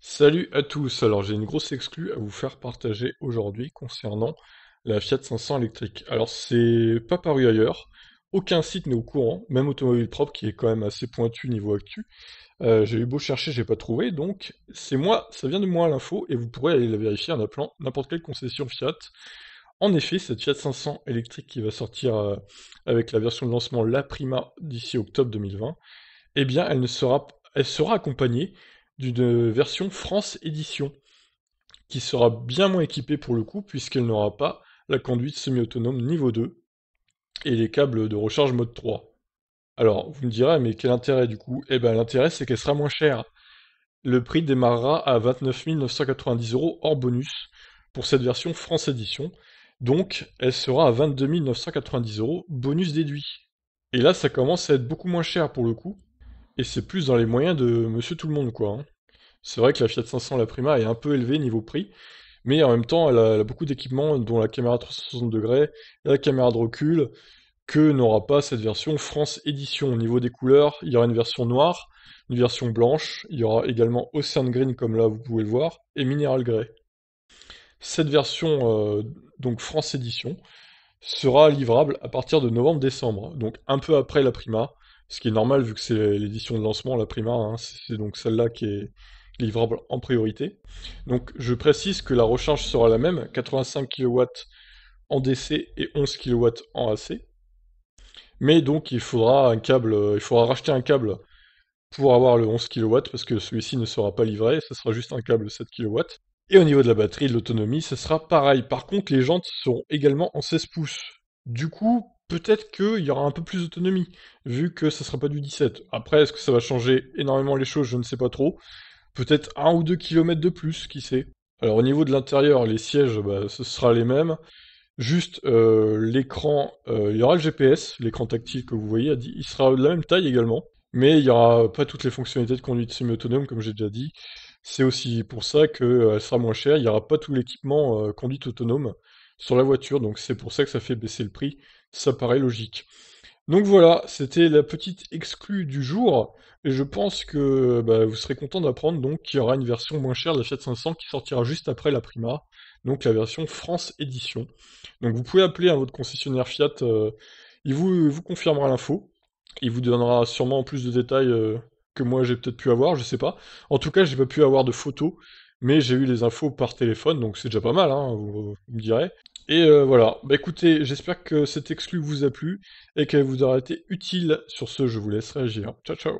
Salut à tous, alors j'ai une grosse exclue à vous faire partager aujourd'hui concernant la Fiat 500 électrique. Alors c'est pas paru ailleurs, aucun site n'est au courant, même Automobile Propre qui est quand même assez pointu niveau actu. Euh, j'ai eu beau chercher, j'ai pas trouvé, donc c'est moi, ça vient de moi l'info et vous pourrez aller la vérifier en appelant n'importe quelle concession Fiat. En effet, cette Fiat 500 électrique qui va sortir euh, avec la version de lancement La Prima d'ici octobre 2020, eh bien elle ne sera, elle sera accompagnée d'une version France Édition, qui sera bien moins équipée pour le coup, puisqu'elle n'aura pas la conduite semi-autonome niveau 2 et les câbles de recharge mode 3. Alors, vous me direz, mais quel intérêt du coup Eh bien, l'intérêt, c'est qu'elle sera moins chère. Le prix démarrera à 29 990 euros hors bonus pour cette version France Édition. Donc, elle sera à 22 990 euros bonus déduit. Et là, ça commence à être beaucoup moins cher pour le coup, et c'est plus dans les moyens de monsieur tout le monde, quoi. Hein. C'est vrai que la Fiat 500, la Prima, est un peu élevée niveau prix, mais en même temps, elle a, beaucoup d'équipements, dont la caméra 360 degrés, la caméra de recul, que n'aura pas cette version France Edition. Au niveau des couleurs, il y aura une version noire, une version blanche, il y aura également Ocean Green, comme là vous pouvez le voir, et Mineral Grey. Cette version, euh, donc France Edition, sera livrable à partir de novembre-décembre, donc un peu après la Prima, ce qui est normal vu que c'est l'édition de lancement, la Prima, hein, c'est donc celle-là qui est livrable en priorité. Donc je précise que la recharge sera la même, 85 kW en DC et 11 kW en AC. Mais donc il faudra un câble, il faudra racheter un câble pour avoir le 11 kW parce que celui-ci ne sera pas livré, ce sera juste un câble 7 kW. Et au niveau de la batterie, de l'autonomie, ce sera pareil. Par contre, les jantes seront également en 16 pouces. Du coup, peut-être qu'il y aura un peu plus d'autonomie, vu que ça sera pas du 17. Après, est-ce que ça va changer énormément les choses Je ne sais pas trop. Peut-être un ou deux kilomètres de plus, qui sait. Alors au niveau de l'intérieur, les sièges, bah, ce sera les mêmes. Juste euh, l'écran, euh, il y aura le GPS, l'écran tactile que vous voyez, il sera de la même taille également, mais il n'y aura pas toutes les fonctionnalités de conduite semi-autonome, comme j'ai déjà dit. C'est aussi pour ça qu'elle euh, sera moins chère, il n'y aura pas tout l'équipement conduite autonome sur la voiture, donc c'est pour ça que ça fait baisser le prix. Ça paraît logique. Donc voilà, c'était la petite exclue du jour. Et je pense que bah, vous serez content d'apprendre donc qu'il y aura une version moins chère de la Fiat 500 qui sortira juste après la Prima, donc la version France Edition. Donc vous pouvez appeler à hein, votre concessionnaire Fiat, euh, il, vous, confirmera l'info, il vous donnera sûrement plus de détails euh, que moi j'ai peut-être pu avoir, je sais pas. En tout cas, j'ai pas pu avoir de photos, mais j'ai eu les infos par téléphone, donc c'est déjà pas mal, hein, vous, me direz. Et euh, voilà. Bah écoutez, j'espère que cet exclu vous a plu et qu'elle vous aura été utile. Sur ce, je vous laisse réagir. Ciao ciao